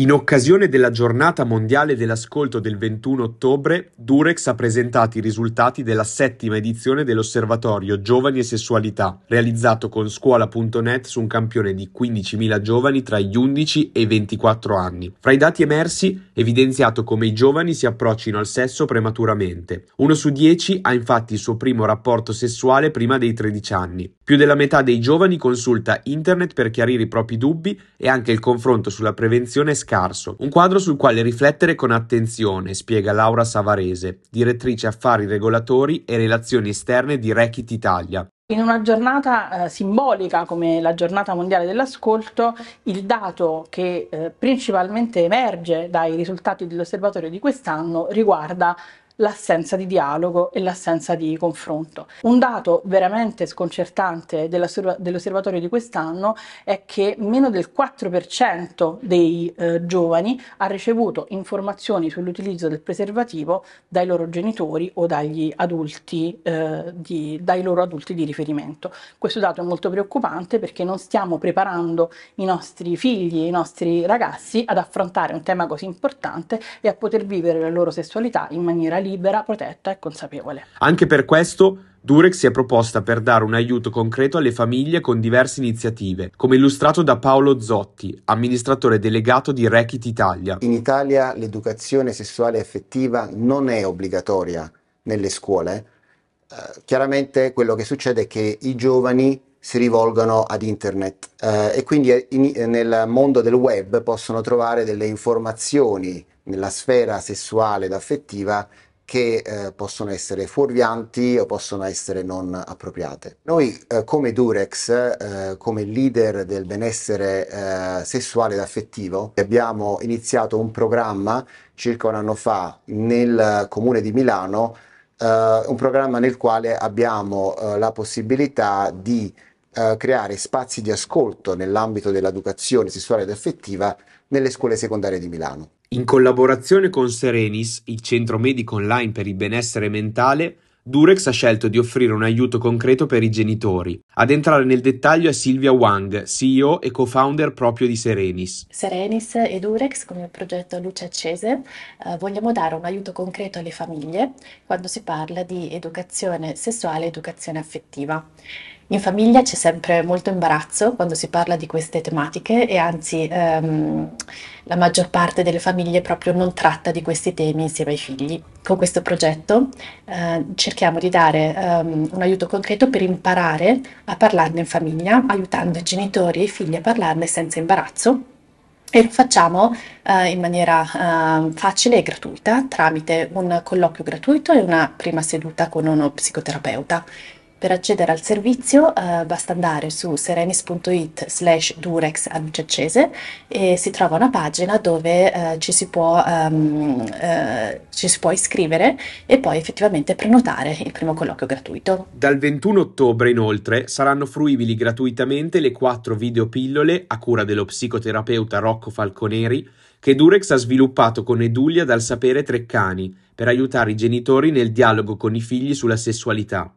In occasione della Giornata mondiale dell'ascolto del 21 ottobre, Durex ha presentato i risultati della settima edizione dell'Osservatorio Giovani e Sessualità, realizzato con scuola.net su un campione di 15.000 giovani tra gli 11 e i 24 anni. Fra i dati emersi, evidenziato come i giovani si approccino al sesso prematuramente. Uno su dieci ha infatti il suo primo rapporto sessuale prima dei 13 anni. Più della metà dei giovani consulta internet per chiarire i propri dubbi e anche il confronto sulla prevenzione è scarso. Un quadro sul quale riflettere con attenzione, spiega Laura Savarese, direttrice affari regolatori e relazioni esterne di Rekit Italia. In una giornata eh, simbolica come la giornata mondiale dell'ascolto, il dato che eh, principalmente emerge dai risultati dell'osservatorio di quest'anno riguarda l'assenza di dialogo e l'assenza di confronto. Un dato veramente sconcertante dell'osservatorio di quest'anno è che meno del 4% dei eh, giovani ha ricevuto informazioni sull'utilizzo del preservativo dai loro genitori o dagli adulti, eh, di, dai loro adulti di riferimento. Questo dato è molto preoccupante perché non stiamo preparando i nostri figli, e i nostri ragazzi ad affrontare un tema così importante e a poter vivere la loro sessualità in maniera libera libera, protetta e consapevole. Anche per questo Durex si è proposta per dare un aiuto concreto alle famiglie con diverse iniziative, come illustrato da Paolo Zotti, amministratore delegato di Rekit Italia. In Italia l'educazione sessuale effettiva non è obbligatoria nelle scuole. Eh, chiaramente quello che succede è che i giovani si rivolgono ad internet eh, e quindi eh, in, eh, nel mondo del web possono trovare delle informazioni nella sfera sessuale ed affettiva che eh, possono essere fuorvianti o possono essere non appropriate. Noi eh, come Durex, eh, come leader del benessere eh, sessuale ed affettivo, abbiamo iniziato un programma circa un anno fa nel comune di Milano, eh, un programma nel quale abbiamo eh, la possibilità di creare spazi di ascolto nell'ambito dell'educazione sessuale ed affettiva nelle scuole secondarie di Milano. In collaborazione con Serenis, il centro medico online per il benessere mentale, Durex ha scelto di offrire un aiuto concreto per i genitori. Ad entrare nel dettaglio è Silvia Wang, CEO e co-founder proprio di Serenis. Serenis e Durex, come progetto Luce Accese, eh, vogliamo dare un aiuto concreto alle famiglie quando si parla di educazione sessuale e educazione affettiva. In famiglia c'è sempre molto imbarazzo quando si parla di queste tematiche e anzi ehm, la maggior parte delle famiglie proprio non tratta di questi temi insieme ai figli. Con questo progetto eh, cerchiamo di dare ehm, un aiuto concreto per imparare a parlarne in famiglia, aiutando i genitori e i figli a parlarne senza imbarazzo e lo facciamo eh, in maniera eh, facile e gratuita tramite un colloquio gratuito e una prima seduta con uno psicoterapeuta. Per accedere al servizio eh, basta andare su serenis.it slash durex allucecese e si trova una pagina dove eh, ci, si può, um, eh, ci si può iscrivere e poi effettivamente prenotare il primo colloquio gratuito. Dal 21 ottobre inoltre saranno fruibili gratuitamente le quattro videopillole a cura dello psicoterapeuta Rocco Falconeri che Durex ha sviluppato con Edulia dal sapere Treccani per aiutare i genitori nel dialogo con i figli sulla sessualità.